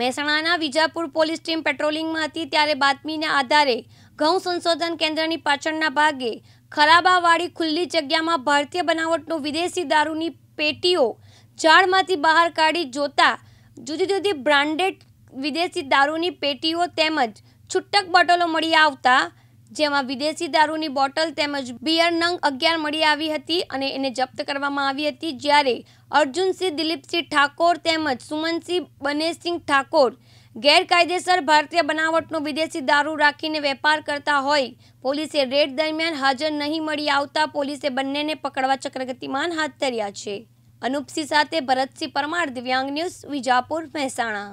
મહેસાણાના Vijapur police team પેટ્રોલિંગમાં હતી ત્યારે બાતમીના આધારે ઘઉં સંશોધન કેન્દ્રની પાછળના ભાગે ખરાબાવાળી ખુલ્લી જગ્યામાં ભારતીય બનાવટનું વિદેશી દારૂની પેટીઓ ઝાડમાંથી બહાર કાઢી જોતા જુદી જુદી બ્રાન્ડેડ વિદેશી દારૂની પેટીઓ તેમજ છૂટક બોટલો મળી આવતા જેમાં વિદેશી દારૂની બોટલ તેમજ બિયર નંગ અગિયાર મળી આવી હતી અને એને જપ્ત કરવામાં આવી હતી જ્યારે અર્જુનસિંહ દિલીપસિંહ ઠાકોર તેમજ સુમનસિંહ બનેસિંહ ઠાકોર ગેરકાયદેસર ભારતીય બનાવટનો વિદેશી દારૂ રાખીને વેપાર કરતા હોય પોલીસે રેડ દરમિયાન હાજર નહીં મળી આવતા પોલીસે બંનેને પકડવા ચક્રગતિમાન હાથ ધર્યા છે અનુપસિંહ સાથે ભરતસિંહ પરમાર દિવ્યાંગ ન્યૂઝ વિજાપુર મહેસાણા